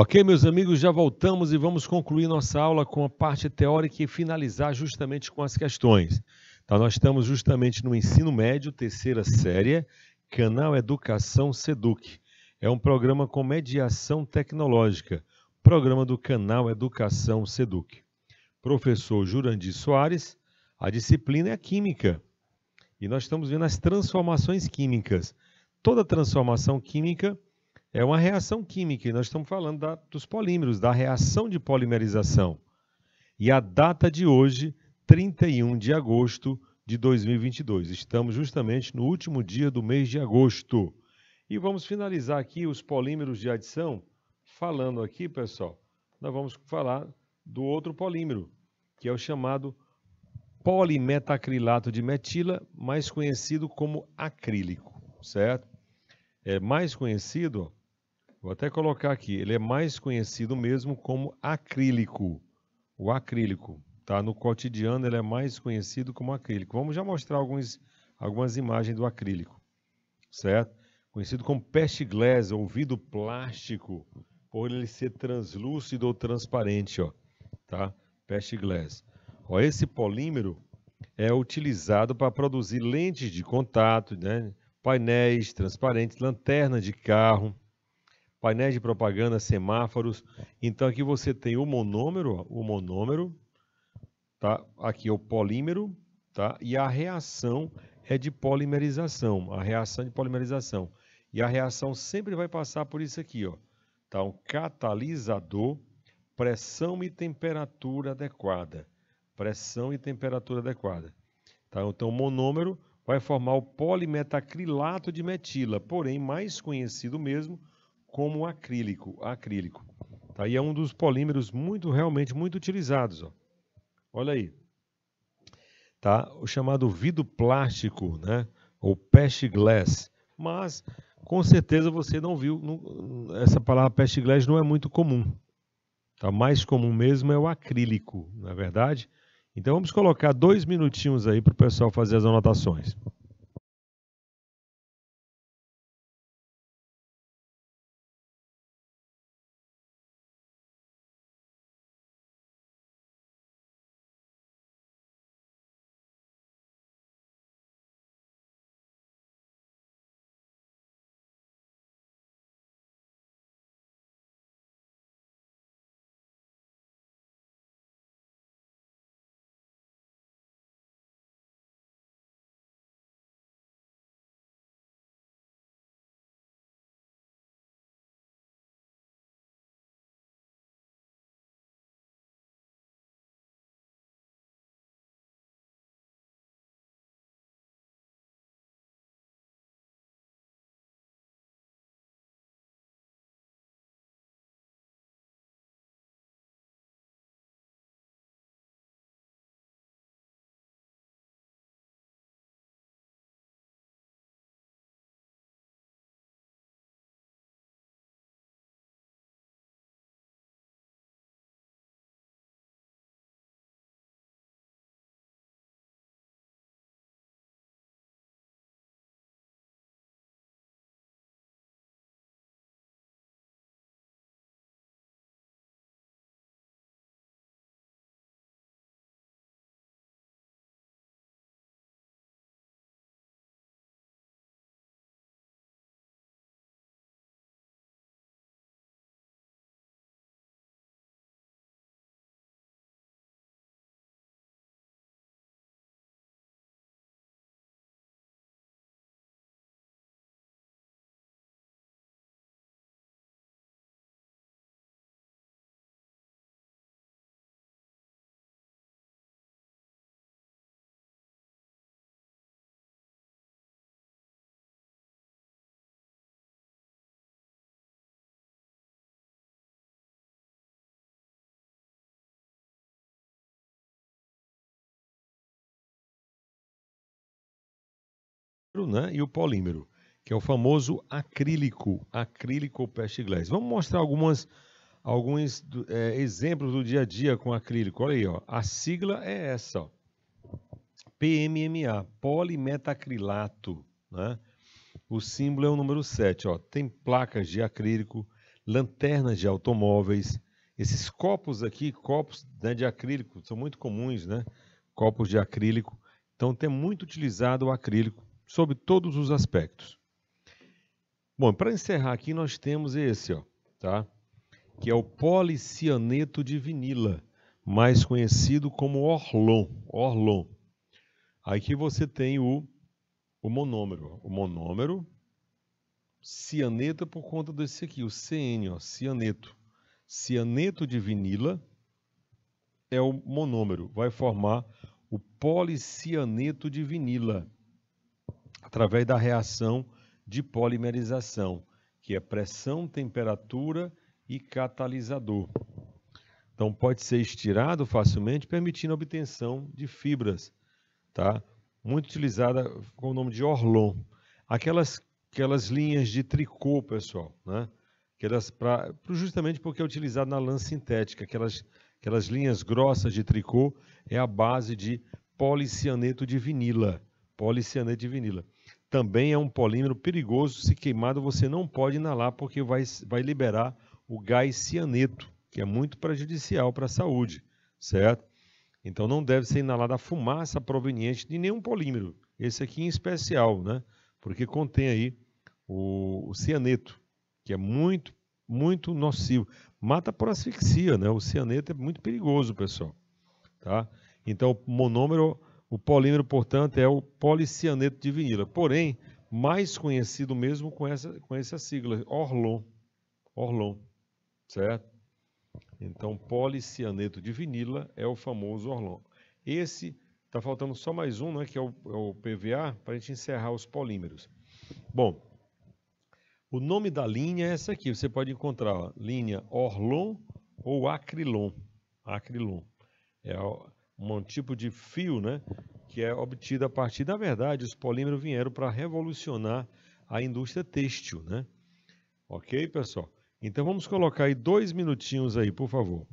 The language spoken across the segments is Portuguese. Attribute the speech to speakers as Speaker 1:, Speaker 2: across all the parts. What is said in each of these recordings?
Speaker 1: Ok, meus amigos, já voltamos e vamos concluir nossa aula com a parte teórica e finalizar justamente com as questões. Então, nós estamos justamente no ensino médio, terceira série, canal Educação Seduc. É um programa com mediação tecnológica, programa do canal Educação Seduc. Professor Jurandir Soares, a disciplina é a química. E nós estamos vendo as transformações químicas. Toda transformação química é uma reação química, e nós estamos falando da, dos polímeros, da reação de polimerização. E a data de hoje, 31 de agosto de 2022. Estamos justamente no último dia do mês de agosto. E vamos finalizar aqui os polímeros de adição, falando aqui, pessoal, nós vamos falar do outro polímero, que é o chamado polimetacrilato de metila, mais conhecido como acrílico, certo? É mais conhecido Vou até colocar aqui, ele é mais conhecido mesmo como acrílico. O acrílico, tá? No cotidiano ele é mais conhecido como acrílico. Vamos já mostrar alguns, algumas imagens do acrílico, certo? Conhecido como peste glass ou vidro plástico, por ele ser translúcido ou transparente, ó, tá? Peste glass. Ó, esse polímero é utilizado para produzir lentes de contato, né? painéis transparentes, lanterna de carro, painéis de propaganda, semáforos. É. Então aqui você tem o monômero, o monômero, tá? Aqui é o polímero, tá? E a reação é de polimerização, a reação de polimerização. E a reação sempre vai passar por isso aqui, ó. Tá um catalisador, pressão e temperatura adequada. Pressão e temperatura adequada. Tá? Então o monômero vai formar o polimetacrilato de metila, porém mais conhecido mesmo como acrílico, acrílico. Tá aí é um dos polímeros muito realmente muito utilizados, ó. Olha aí. Tá? O chamado vidro plástico, né? Ou pest glass. Mas com certeza você não viu não, essa palavra pest glass não é muito comum. Tá mais comum mesmo é o acrílico, na é verdade.
Speaker 2: Então vamos colocar dois minutinhos aí para o pessoal fazer as anotações. né, e o polímero, que é o famoso acrílico, acrílico peste glass. Vamos mostrar algumas,
Speaker 1: alguns é, exemplos do dia a dia com acrílico. Olha aí, ó. a sigla é essa, ó. PMMA, polimetacrilato. Né? O símbolo é o número 7. Ó. Tem placas de acrílico, lanternas de automóveis, esses copos aqui, copos né, de acrílico, são muito comuns, né? Copos de acrílico. Então, tem muito utilizado o acrílico sobre todos os aspectos. Bom, para encerrar aqui, nós temos esse, ó, tá? que é o policianeto de vinila, mais conhecido como Orlon. Orlon. Aqui você tem o, o monômero. O monômero, cianeto é por conta desse aqui, o CN, ó, cianeto. Cianeto de vinila é o monômero, vai formar o policianeto de vinila através da reação de polimerização, que é pressão, temperatura e catalisador. Então pode ser estirado facilmente, permitindo a obtenção de fibras, tá? Muito utilizada com o nome de orlon. Aquelas aquelas linhas de tricô, pessoal, né? Aquelas pra, justamente porque é utilizado na lã sintética, aquelas aquelas linhas grossas de tricô é a base de policianeto de vinila policianeto de vinila. Também é um polímero perigoso, se queimado você não pode inalar porque vai, vai liberar o gás cianeto, que é muito prejudicial para a saúde, certo? Então não deve ser inalada a fumaça proveniente de nenhum polímero, esse aqui em especial, né? Porque contém aí o, o cianeto, que é muito, muito nocivo. Mata por asfixia, né? O cianeto é muito perigoso, pessoal, tá? Então, monômero o polímero, portanto, é o policianeto de vinila, porém, mais conhecido mesmo com essa, com essa sigla, Orlon. Orlon, certo? Então, policianeto de vinila é o famoso Orlon. Esse, está faltando só mais um, né, que é o, é o PVA, para a gente encerrar os polímeros. Bom, o nome da linha é essa aqui, você pode encontrar ó, linha Orlon ou Acrilon. Acrilon. É a um tipo de fio, né, que é obtida a partir da verdade. Os polímeros vieram para revolucionar a indústria têxtil, né? Ok, pessoal? Então vamos colocar aí
Speaker 2: dois minutinhos aí, por favor.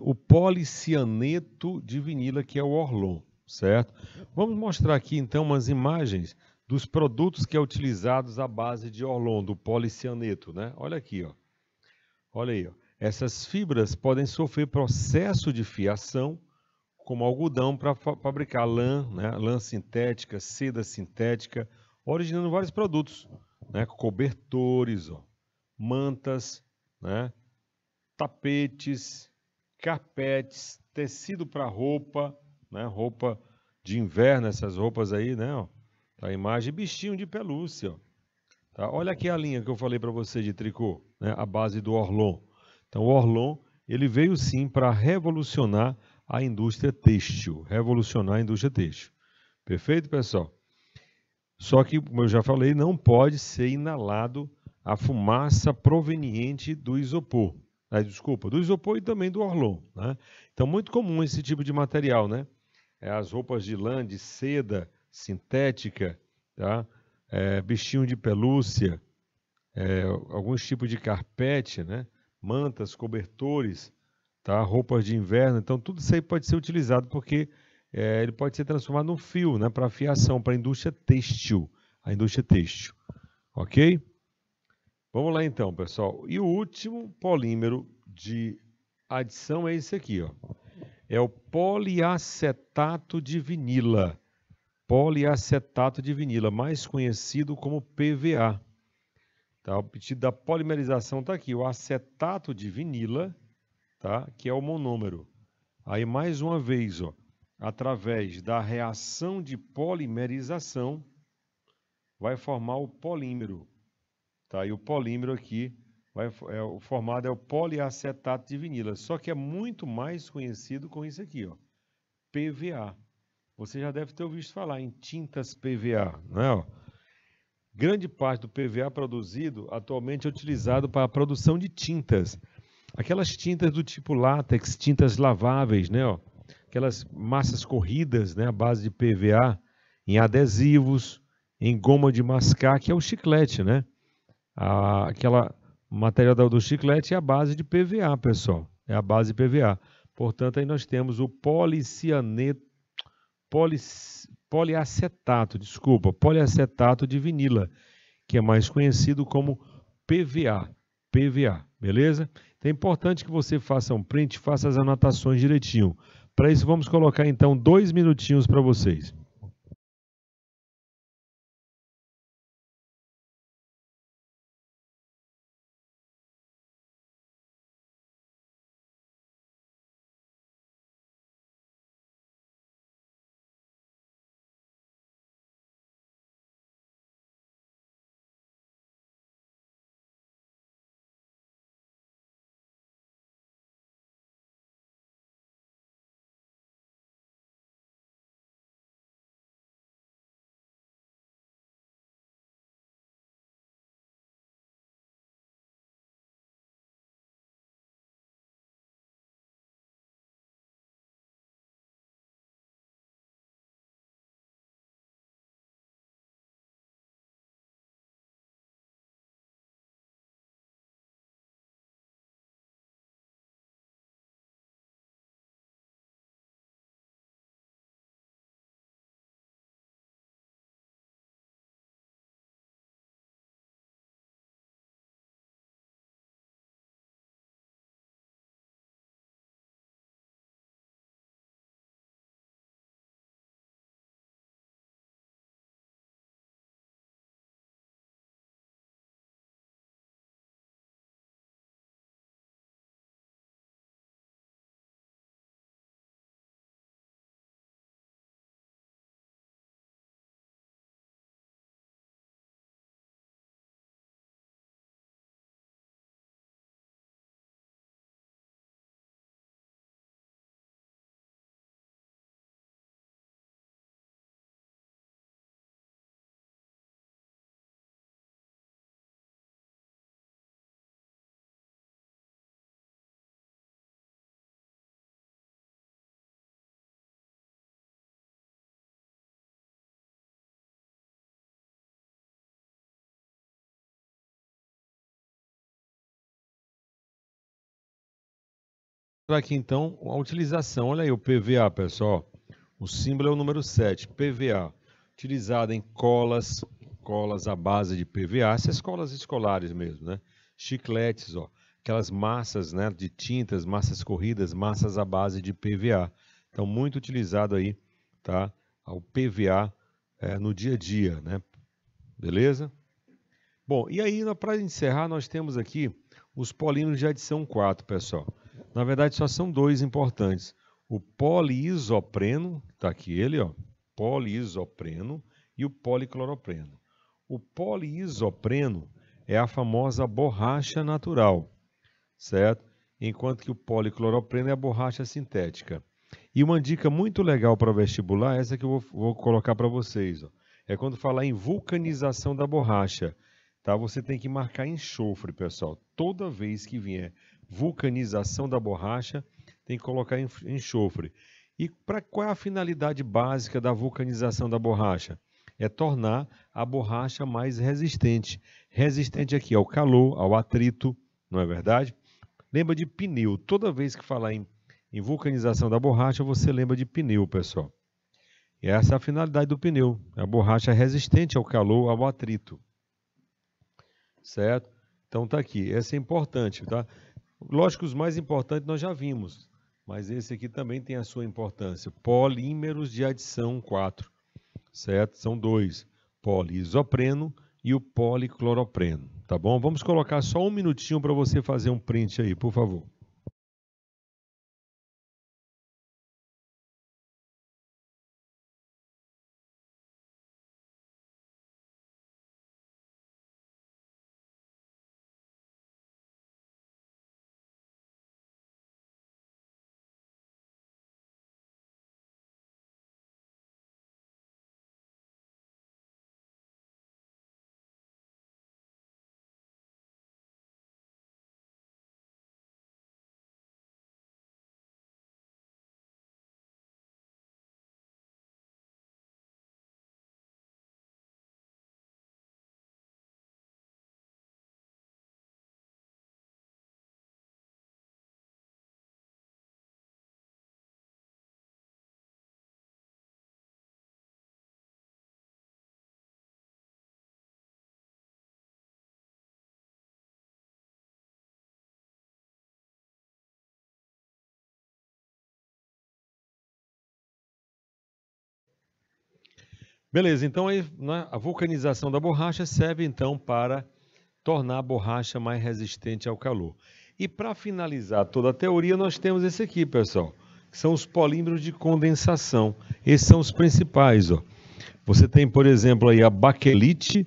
Speaker 2: o policianeto
Speaker 1: de vinila, que é o Orlon, certo? Vamos mostrar aqui então umas imagens dos produtos que é utilizados à base de Orlon, do policianeto, né? Olha aqui, ó. Olha aí, ó. Essas fibras podem sofrer processo de fiação, como algodão, para fa fabricar lã, né? lã sintética, seda sintética, originando vários produtos, né? cobertores, ó, mantas, né? tapetes, carpetes, tecido para roupa, né? Roupa de inverno, essas roupas aí, né? Ó, tá a imagem, bichinho de pelúcia. Ó, tá? Olha aqui a linha que eu falei para você de tricô, né? A base do Orlon. Então, o Orlon, ele veio sim para revolucionar a indústria têxtil, revolucionar a indústria têxtil. Perfeito, pessoal? Só que, como eu já falei, não pode ser inalado a fumaça proveniente do isopor ah, desculpa, do isopor e também do orlon. Né? Então, muito comum esse tipo de material, né? É, as roupas de lã, de seda, sintética, tá? É, bichinho de pelúcia, é, alguns tipos de carpete, né? mantas, cobertores, tá? roupas de inverno. Então, tudo isso aí pode ser utilizado porque é, ele pode ser transformado num fio né? para fiação, para a indústria têxtil. A indústria têxtil. Ok? Vamos lá então, pessoal. E o último polímero de adição é esse aqui, ó. É o poliacetato de vinila. Poliacetato de vinila, mais conhecido como PVA. Tá? O pedido da polimerização está aqui, o acetato de vinila, tá? que é o monômero. Aí, mais uma vez, ó, através da reação de polimerização, vai formar o polímero Tá? E o polímero aqui vai, é, o formado é o poliacetato de vinila, só que é muito mais conhecido com isso aqui, ó, PVA. Você já deve ter ouvido falar em tintas PVA, né? Ó. Grande parte do PVA produzido atualmente é utilizado para a produção de tintas. Aquelas tintas do tipo látex, tintas laváveis, né? Ó. Aquelas massas corridas, né? A base de PVA em adesivos, em goma de mascar, que é o chiclete, né? a, aquela material do chiclete é a base de PVA, pessoal. É a base PVA. Portanto, aí nós temos o policianeto, poliacetato, desculpa, poliacetato de vinila, que é mais conhecido como PVA. PVA, beleza? Então é importante que você faça um print, faça as anotações direitinho. Para isso,
Speaker 2: vamos colocar então dois minutinhos para vocês. aqui então a utilização. Olha aí o PVA,
Speaker 1: pessoal. O símbolo é o número 7, PVA, utilizado em colas, colas à base de PVA, essas colas escolares mesmo, né? Chicletes, ó, aquelas massas, né, de tintas, massas corridas, massas à base de PVA. Então muito utilizado aí, tá? O PVA é, eh, no dia a dia, né? Beleza? Bom, e aí para encerrar nós temos aqui os polímeros de adição 4, pessoal. Na verdade, só são dois importantes. O poliisopreno, está aqui ele, ó, poliisopreno e o policloropreno. O poliisopreno é a famosa borracha natural, certo? Enquanto que o policloropreno é a borracha sintética. E uma dica muito legal para vestibular, essa que eu vou, vou colocar para vocês, ó, é quando falar em vulcanização da borracha. Tá? Você tem que marcar enxofre, pessoal. Toda vez que vier vulcanização da borracha, tem que colocar enxofre. E para qual é a finalidade básica da vulcanização da borracha? É tornar a borracha mais resistente. Resistente aqui ao calor, ao atrito, não é verdade? Lembra de pneu. Toda vez que falar em, em vulcanização da borracha, você lembra de pneu, pessoal. E essa é a finalidade do pneu. É a borracha é resistente ao calor, ao atrito. Certo? Então tá aqui. Essa é importante, tá? Lógico, os mais importantes nós já vimos, mas esse aqui também tem a sua importância. Polímeros de adição 4, certo? São dois, poliisopreno e o policloropreno, tá bom? Vamos colocar só um minutinho para você fazer
Speaker 2: um print aí, por favor. Beleza, então aí, né, a vulcanização
Speaker 1: da borracha serve então para tornar a borracha mais resistente ao calor. E para finalizar toda a teoria, nós temos esse aqui, pessoal, que são os polímeros de condensação. Esses são os principais. Ó. Você tem, por exemplo, aí a baquelite,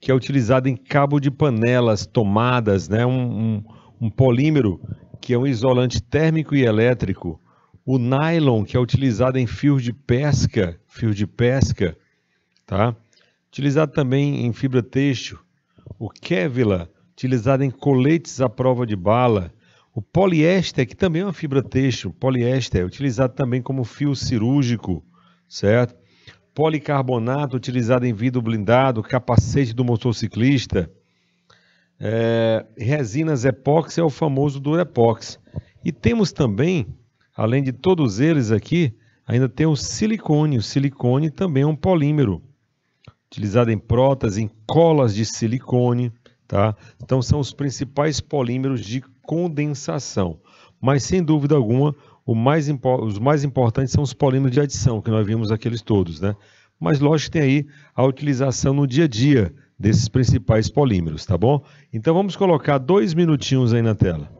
Speaker 1: que é utilizada em cabo de panelas, tomadas, né? um, um, um polímero que é um isolante térmico e elétrico. O nylon, que é utilizado em fios de pesca, fios de pesca, Tá? Utilizado também em fibra têxtil, o Kevlar, utilizado em coletes à prova de bala, o poliéster, que também é uma fibra têxtil, poliéster, é utilizado também como fio cirúrgico, certo? Policarbonato, utilizado em vidro blindado, capacete do motociclista. É, resinas epóxi é o famoso Durepox. E temos também, além de todos eles aqui, ainda tem o silicone. O silicone também é um polímero, utilizada em próteses, em colas de silicone, tá? Então são os principais polímeros de condensação. Mas sem dúvida alguma, mais, os mais importantes são os polímeros de adição, que nós vimos aqueles todos, né? Mas lógico que tem aí a utilização no dia a
Speaker 2: dia desses principais polímeros, tá bom? Então vamos colocar dois minutinhos aí na tela.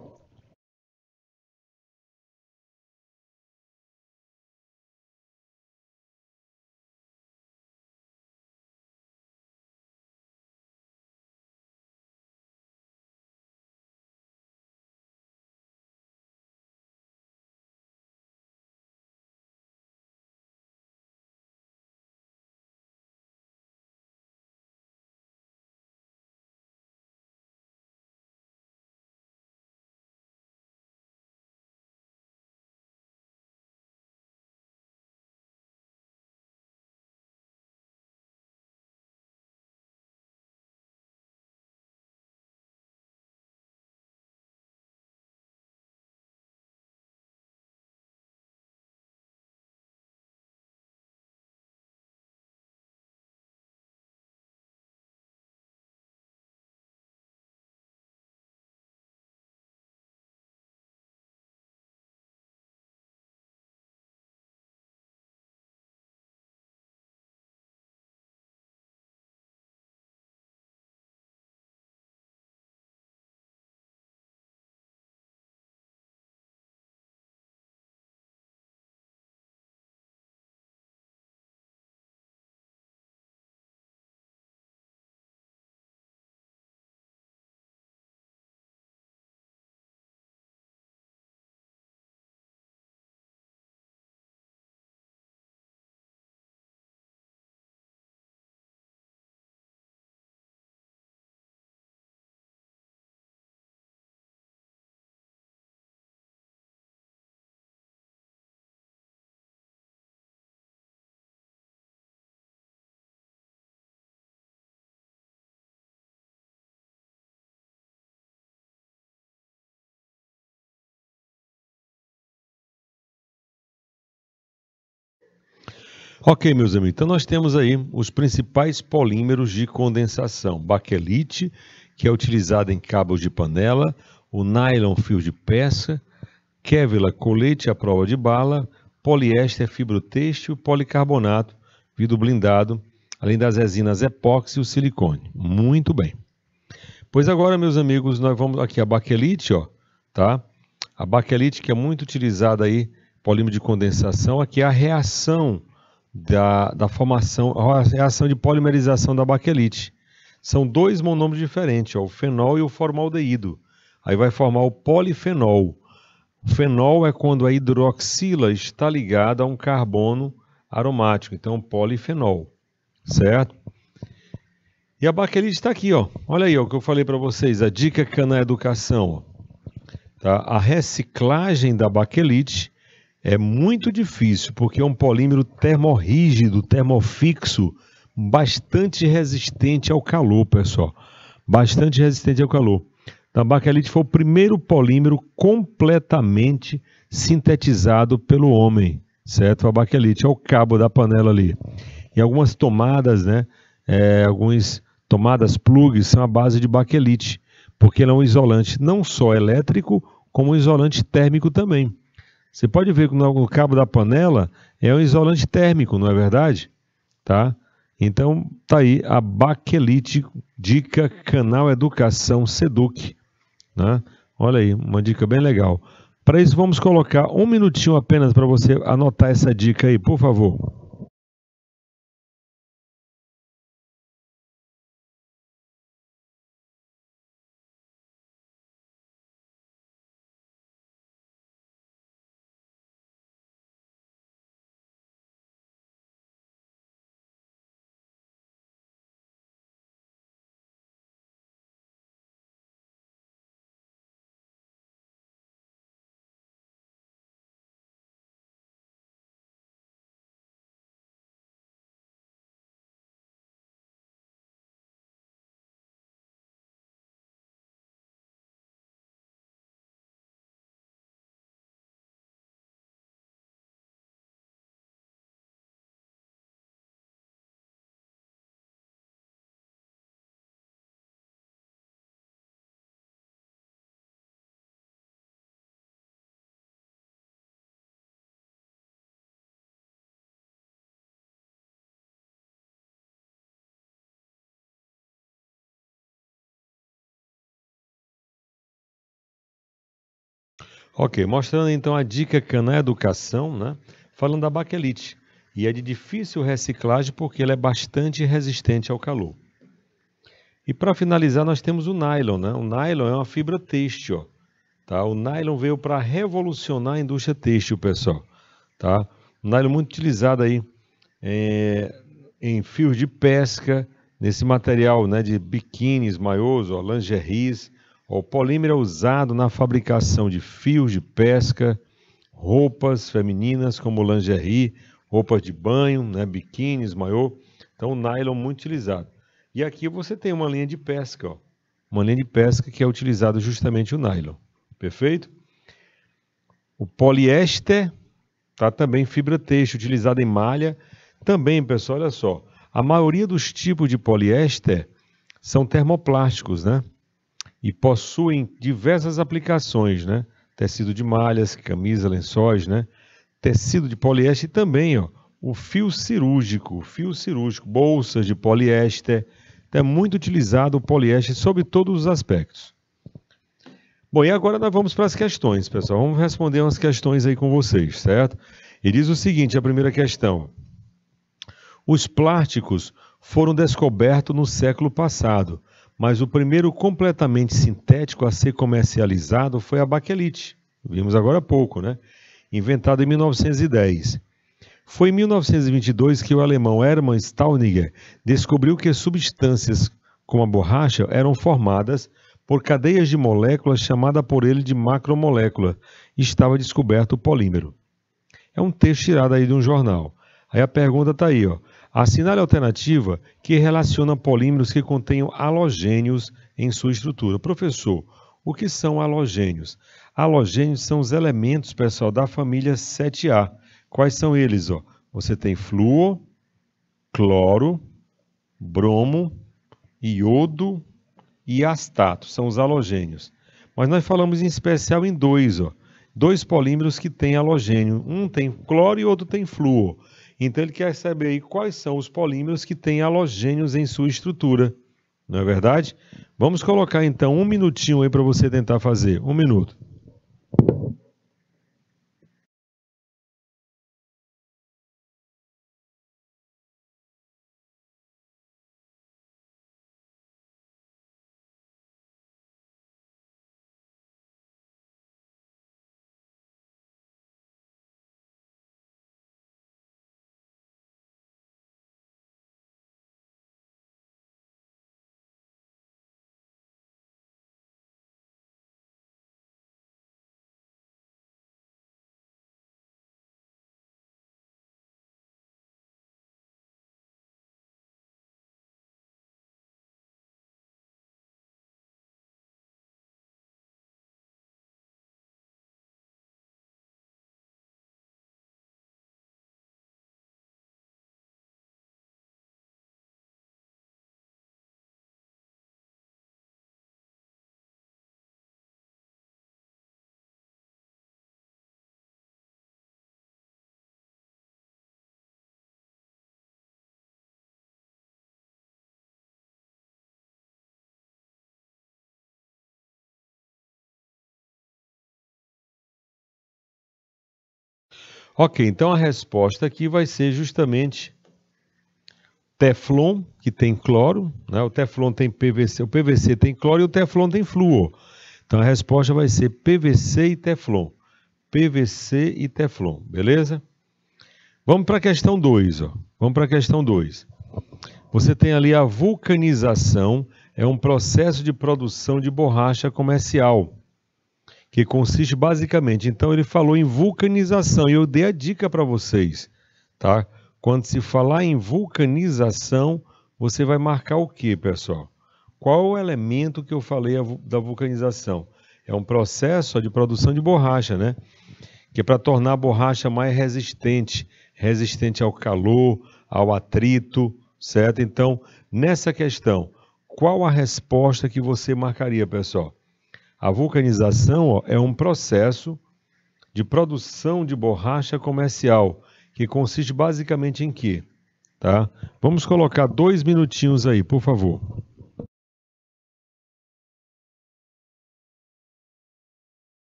Speaker 2: Ok, meus amigos, então nós temos aí os principais polímeros de
Speaker 1: condensação: baquelite, que é utilizado em cabos de panela, o nylon fio de peça, Kevlar colete à prova de bala, poliéster fibrotêxtil, policarbonato, vidro blindado, além das resinas epóxi e o silicone. Muito bem. Pois agora, meus amigos, nós vamos aqui a baquelite, ó, tá? A baquelite que é muito utilizada aí, polímero de condensação, aqui é a reação da, da formação, a reação de polimerização da baquelite. São dois monômeros diferentes, ó, o fenol e o formaldeído. Aí vai formar o polifenol. O fenol é quando a hidroxila está ligada a um carbono aromático, então polifenol, certo? E a baquelite está aqui, ó. olha aí ó, o que eu falei para vocês, a dica que na educação. Tá? A reciclagem da baquelite é muito difícil, porque é um polímero termorrígido, termofixo, bastante resistente ao calor, pessoal. Bastante resistente ao calor. Tabaquelite foi o primeiro polímero completamente sintetizado pelo homem, certo? A baquelite é o cabo da panela ali. E algumas tomadas, né? É, algumas tomadas plugs são a base de baquelite, porque ele é um isolante não só elétrico, como um isolante térmico também. Você pode ver que no cabo da panela é um isolante térmico, não é verdade? Tá? Então, tá aí a baquelite, dica canal Educação Seduc. Né? Olha aí,
Speaker 2: uma dica bem legal. Para isso, vamos colocar um minutinho apenas para você anotar essa dica aí, por favor. Ok, mostrando então a dica cana Educação, né? falando da
Speaker 1: baquelite. E é de difícil reciclagem porque ela é bastante resistente ao calor. E para finalizar, nós temos o nylon. Né? O nylon é uma fibra têxtil. Tá? O nylon veio para revolucionar a indústria têxtil, pessoal. Tá? O nylon muito utilizado aí é, em fios de pesca, nesse material né, de biquínis, maiôs, lingeries, o polímero é usado na fabricação de fios de pesca, roupas femininas como lingerie, roupas de banho, né, biquínis, maiô. Então, nylon é muito utilizado. E aqui você tem uma linha de pesca, ó. uma linha de pesca que é utilizada justamente o nylon. Perfeito? O poliéster tá também fibra têxtil utilizada em malha. Também, pessoal, olha só. A maioria dos tipos de poliéster são termoplásticos, né? e possuem diversas aplicações, né? Tecido de malhas, camisa, lençóis, né? Tecido de poliéster e também, ó, o fio cirúrgico, fio cirúrgico, bolsas de poliéster. Então é muito utilizado o poliéster sobre todos os aspectos. Bom, e agora nós vamos para as questões, pessoal. Vamos responder umas questões aí com vocês, certo? E diz o seguinte, a primeira questão. Os plásticos foram descobertos no século passado mas o primeiro completamente sintético a ser comercializado foi a baquelite. Vimos agora há pouco, né? Inventado em 1910. Foi em 1922 que o alemão Hermann Stauninger descobriu que substâncias como a borracha eram formadas por cadeias de moléculas chamada por ele de macromolécula, e estava descoberto o polímero. É um texto tirado aí de um jornal. Aí a pergunta está aí, ó. Assinale a alternativa que relaciona polímeros que contenham halogênios em sua estrutura. Professor, o que são halogênios? Halogênios são os elementos, pessoal, da família 7A. Quais são eles? Ó? Você tem flúor, cloro, bromo, iodo e astato. São os halogênios. Mas nós falamos em especial em dois, ó. Dois polímeros que têm halogênio. Um tem cloro e outro tem flúor. Então ele quer saber aí quais são os polímeros que têm halogênios em sua estrutura. Não é verdade? Vamos colocar então um minutinho aí para você tentar fazer. Um minuto.
Speaker 2: Ok, então a resposta
Speaker 1: aqui vai ser justamente Teflon, que tem cloro, né? o Teflon tem PVC, o PVC tem cloro e o Teflon tem flúor. Então a resposta vai ser PVC e Teflon. PVC e Teflon, beleza? Vamos para a questão 2, vamos para a questão 2. Você tem ali a vulcanização, é um processo de produção de borracha comercial que consiste basicamente. Então ele falou em vulcanização e eu dei a dica para vocês, tá? Quando se falar em vulcanização, você vai marcar o que, pessoal? Qual o elemento que eu falei da vulcanização? É um processo de produção de borracha, né? Que é para tornar a borracha mais resistente, resistente ao calor, ao atrito, certo? Então, nessa questão, qual a resposta que você marcaria, pessoal? A vulcanização ó, é um processo de produção de borracha comercial, que consiste
Speaker 2: basicamente em quê? Tá? Vamos colocar dois minutinhos aí, por favor.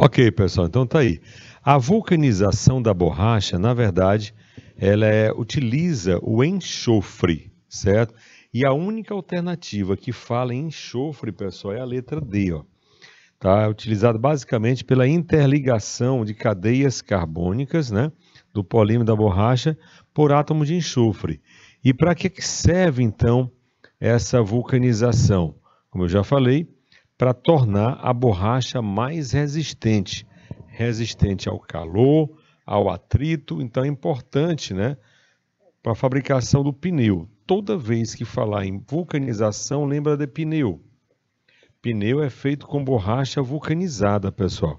Speaker 2: Ok, pessoal, então tá aí. A
Speaker 1: vulcanização da borracha, na verdade, ela é, utiliza o enxofre, certo? E a única alternativa que fala em enxofre, pessoal, é a letra D, ó. Tá? É utilizado basicamente pela interligação de cadeias carbônicas, né? Do polímero da borracha por átomo de enxofre. E para que serve, então, essa vulcanização? Como eu já falei, para tornar a borracha mais resistente, resistente ao calor, ao atrito, então é importante, né, para a fabricação do pneu. Toda vez que falar em vulcanização, lembra de pneu. Pneu é feito com borracha vulcanizada, pessoal.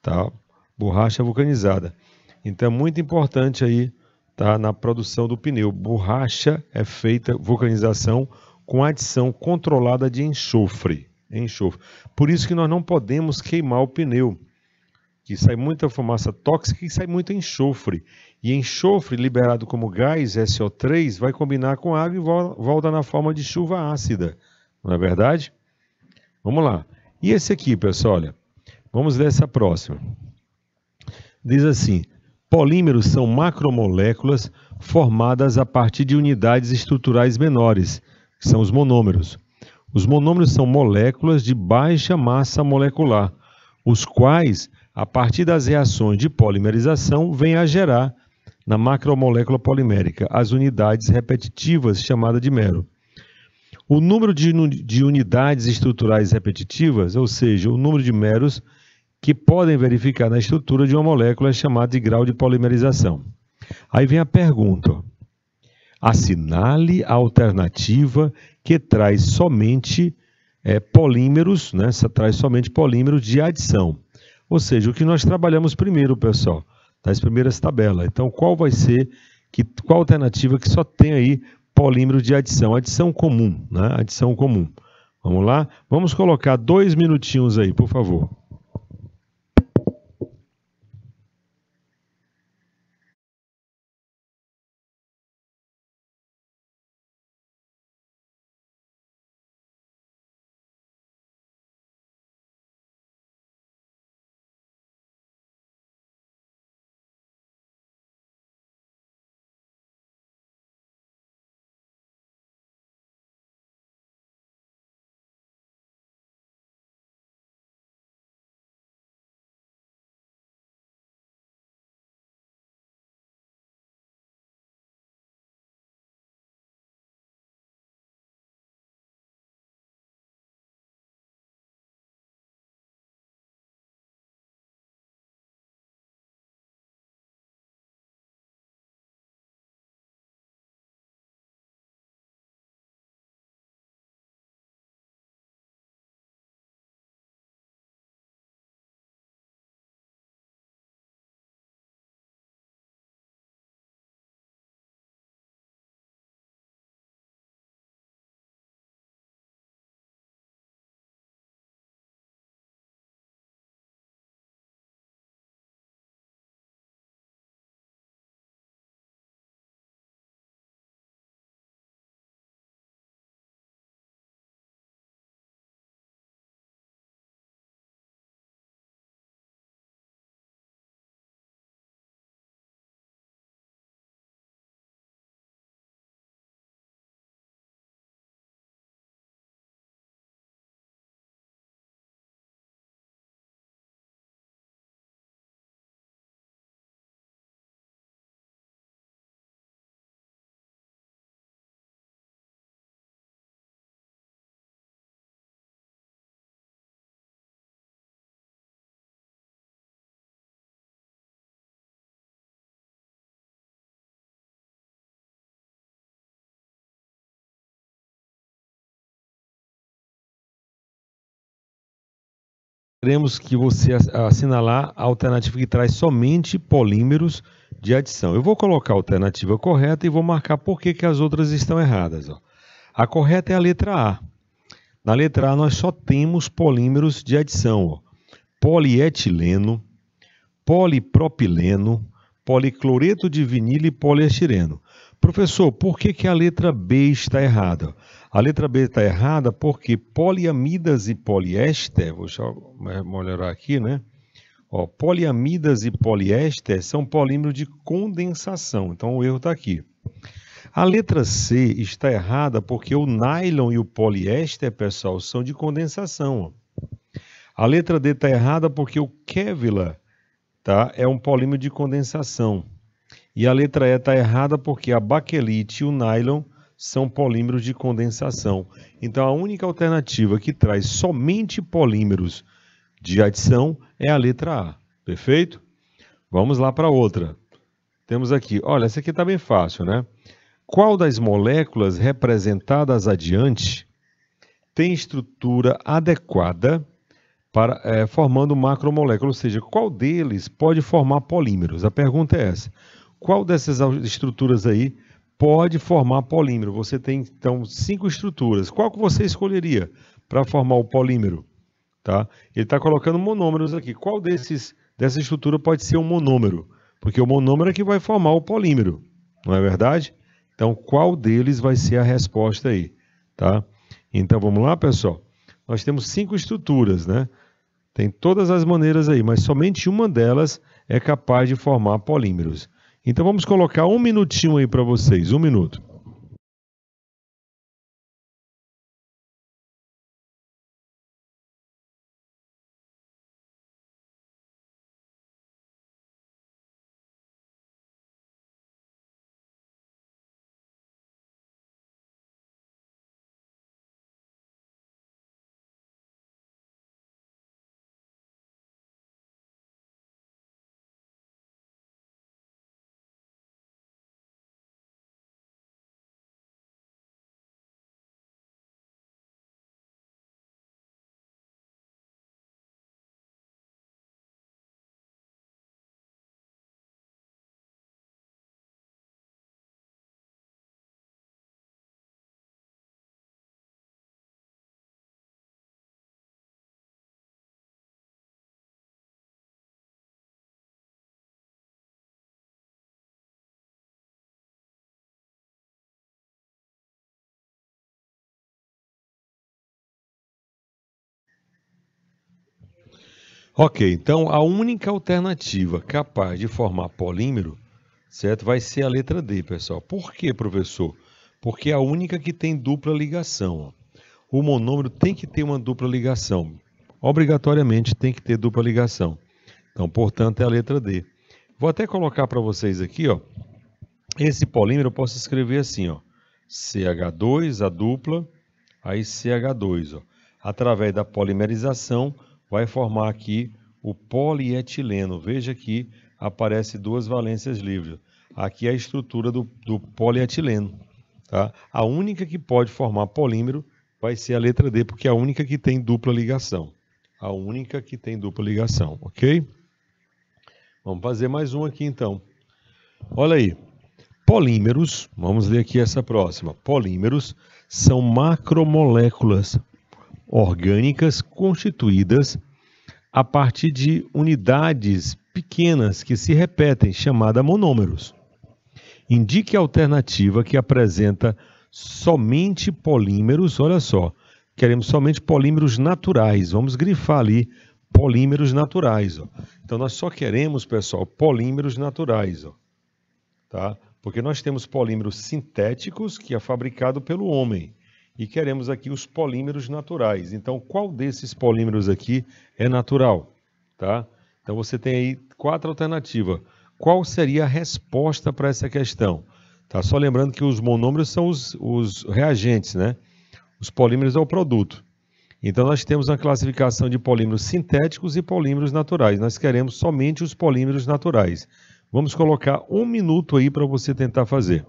Speaker 1: Tá? Borracha vulcanizada. Então é muito importante aí, tá, na produção do pneu. Borracha é feita vulcanização com adição controlada de enxofre enxofre. Por isso que nós não podemos queimar o pneu, que sai muita fumaça tóxica e sai muito enxofre. E enxofre liberado como gás SO3 vai combinar com água e volta na forma de chuva ácida, não é verdade? Vamos lá. E esse aqui, pessoal, olha. Vamos ler essa próxima. Diz assim: polímeros são macromoléculas formadas a partir de unidades estruturais menores, que são os monômeros os monômeros são moléculas de baixa massa molecular, os quais, a partir das reações de polimerização, vêm a gerar na macromolécula polimérica as unidades repetitivas chamadas de mero. O número de unidades estruturais repetitivas, ou seja, o número de meros que podem verificar na estrutura de uma molécula é chamado de grau de polimerização. Aí vem a pergunta: assinale a alternativa que traz somente é, polímeros, né? Essa traz somente polímeros de adição. Ou seja, o que nós trabalhamos primeiro, pessoal, das tá? primeiras tabelas. Então, qual vai ser, que, qual alternativa que só tem aí polímero de adição? Adição comum, né? Adição comum. Vamos lá? Vamos colocar
Speaker 2: dois minutinhos aí, por favor. cremos que você assinalar a alternativa que traz somente
Speaker 1: polímeros de adição. Eu vou colocar a alternativa correta e vou marcar por que, que as outras estão erradas. Ó. A correta é a letra A. Na letra A nós só temos polímeros de adição. Ó. Polietileno, polipropileno, policloreto de vinil e poliestireno. Professor, por que, que a letra B está errada? Ó? A letra B está errada porque poliamidas e poliéster, vou melhorar aqui, né? Ó, poliamidas e poliéster são polímeros de condensação, então o erro está aqui. A letra C está errada porque o nylon e o poliéster, pessoal, são de condensação. A letra D está errada porque o Kevlar tá, é um polímero de condensação. E a letra E está errada porque a baquelite e o nylon são polímeros de condensação. Então, a única alternativa que traz somente polímeros de adição é a letra A. Perfeito? Vamos lá para outra. Temos aqui, olha, essa aqui está bem fácil, né? Qual das moléculas representadas adiante tem estrutura adequada para, é, formando macromolécula? Ou seja, qual deles pode formar polímeros? A pergunta é essa. Qual dessas estruturas aí pode formar polímero. Você tem então cinco estruturas. Qual que você escolheria para formar o polímero? Tá? Ele está colocando monômeros aqui. Qual desses dessa estrutura pode ser um monômero? Porque o monômero é que vai formar o polímero, não é verdade? Então, qual deles vai ser a resposta aí? Tá? Então, vamos lá, pessoal. Nós temos cinco estruturas, né? Tem todas as maneiras aí, mas somente uma delas é capaz
Speaker 2: de formar polímeros. Então vamos colocar um minutinho aí para vocês, um minuto. Ok, então a única alternativa capaz
Speaker 1: de formar polímero, certo, vai ser a letra D, pessoal. Por que, professor? Porque é a única que tem dupla ligação. O monômero tem que ter uma dupla ligação. Obrigatoriamente tem que ter dupla ligação. Então, portanto, é a letra D. Vou até colocar para vocês aqui, ó. Esse polímero eu posso escrever assim, ó. CH2, a dupla, aí CH2, ó. Através da polimerização, vai formar aqui o polietileno. Veja que aparece duas valências livres. Aqui é a estrutura do, do polietileno. Tá? A única que pode formar polímero vai ser a letra D, porque é a única que tem dupla ligação. A única que tem dupla ligação, ok? Vamos fazer mais um aqui então. Olha aí. Polímeros, vamos ler aqui essa próxima. Polímeros são macromoléculas orgânicas constituídas a partir de unidades pequenas que se repetem, chamada monômeros. Indique a alternativa que apresenta somente polímeros, olha só, queremos somente polímeros naturais, vamos grifar ali polímeros naturais. Ó. Então, nós só queremos, pessoal, polímeros naturais. Ó. Tá? Porque nós temos polímeros sintéticos que é fabricado pelo homem e queremos aqui os polímeros naturais. Então, qual desses polímeros aqui é natural? Tá? Então, você tem aí quatro alternativas. Qual seria a resposta para essa questão? Tá? Só lembrando que os monômeros são os, os reagentes, né? Os polímeros é o produto. Então, nós temos uma classificação de polímeros sintéticos e polímeros naturais. Nós queremos somente os polímeros naturais.
Speaker 2: Vamos colocar um minuto aí para você tentar fazer.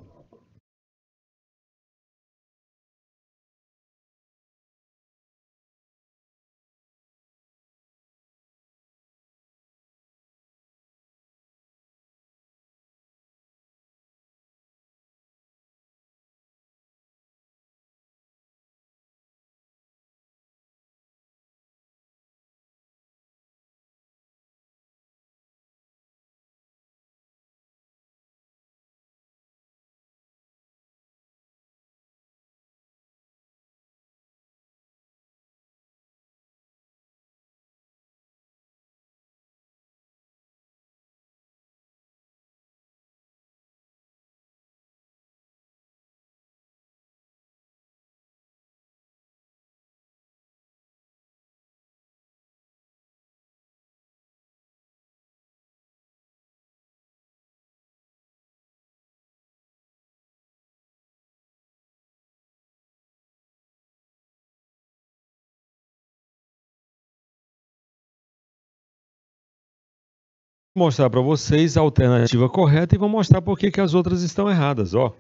Speaker 2: mostrar para vocês a alternativa correta e vou mostrar por que as outras estão erradas. Ó,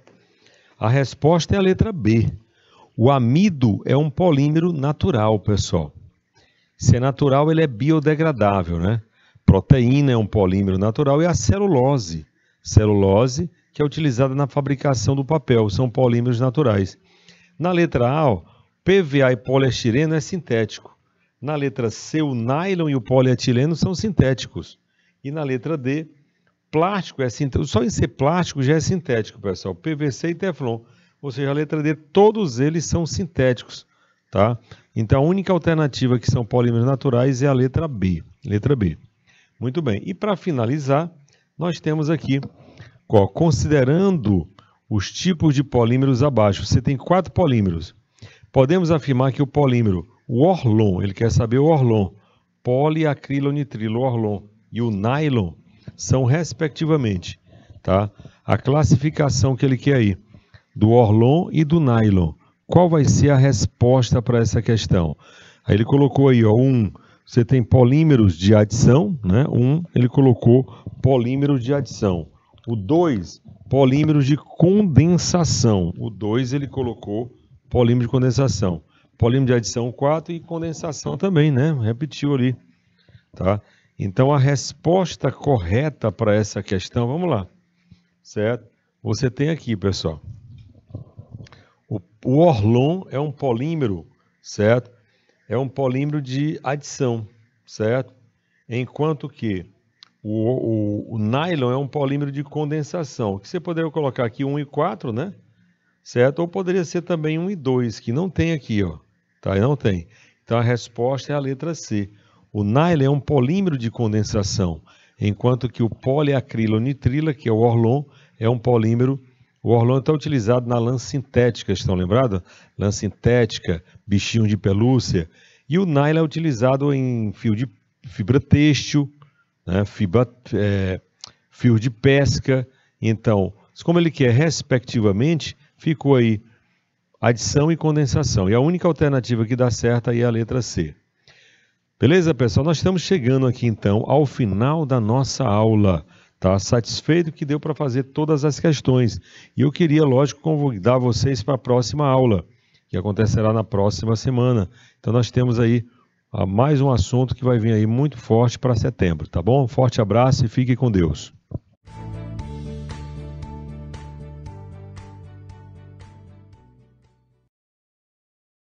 Speaker 2: a resposta
Speaker 1: é a letra B. O amido é um polímero natural, pessoal. Se é natural, ele é biodegradável, né? Proteína é um polímero natural e a celulose. Celulose, que é utilizada na fabricação do papel, são polímeros naturais. Na letra A, ó, PVA e poliestireno é sintético. Na letra C, o nylon e o polietileno são sintéticos. E na letra D, plástico é sintético. Só em ser plástico já é sintético, pessoal. PVC e Teflon. Ou seja, a letra D, todos eles são sintéticos, tá? Então a única alternativa que são polímeros naturais é a letra B. Letra B. Muito bem. E para finalizar, nós temos aqui, ó, considerando os tipos de polímeros abaixo, você tem quatro polímeros. Podemos afirmar que o polímero, o Orlon, ele quer saber o Orlon, poliacrilonitrilo Orlon, e o nylon são respectivamente, tá? A classificação que ele quer aí do Orlon e do nylon. Qual vai ser a resposta para essa questão? Aí ele colocou aí, ó, um, você tem polímeros de adição, né? Um, ele colocou polímeros de adição. O 2, polímeros de condensação. O 2 ele colocou polímero de condensação. Polímero de adição 4 e condensação também, né? Repetiu ali, tá? Então, a resposta correta para essa questão, vamos lá, certo? Você tem aqui, pessoal. O, o Orlon é um polímero, certo? É um polímero de adição, certo? Enquanto que o, o, o nylon é um polímero de condensação, que você poderia colocar aqui 1 e 4, né? Certo? Ou poderia ser também 1 e 2, que não tem aqui, ó. Tá? Não tem. Então, a resposta é a letra C. O nylon é um polímero de condensação, enquanto que o poliacrilonitrila, que é o orlon, é um polímero. O orlon está é utilizado na lã sintética, estão lembrados? Lã sintética, bichinho de pelúcia. E o nylon é utilizado em fio de fibra têxtil, né? fibra, é, fio de pesca. Então, como ele quer respectivamente, ficou aí adição e condensação. E a única alternativa que dá certo aí é a letra C. Beleza, pessoal? Nós estamos chegando aqui então ao final da nossa aula. Tá satisfeito que deu para fazer todas as questões. E eu queria, lógico, convidar vocês para a próxima aula, que acontecerá na próxima semana. Então nós temos aí ah, mais um assunto que vai vir aí muito forte para setembro, tá bom? forte abraço e fique com Deus.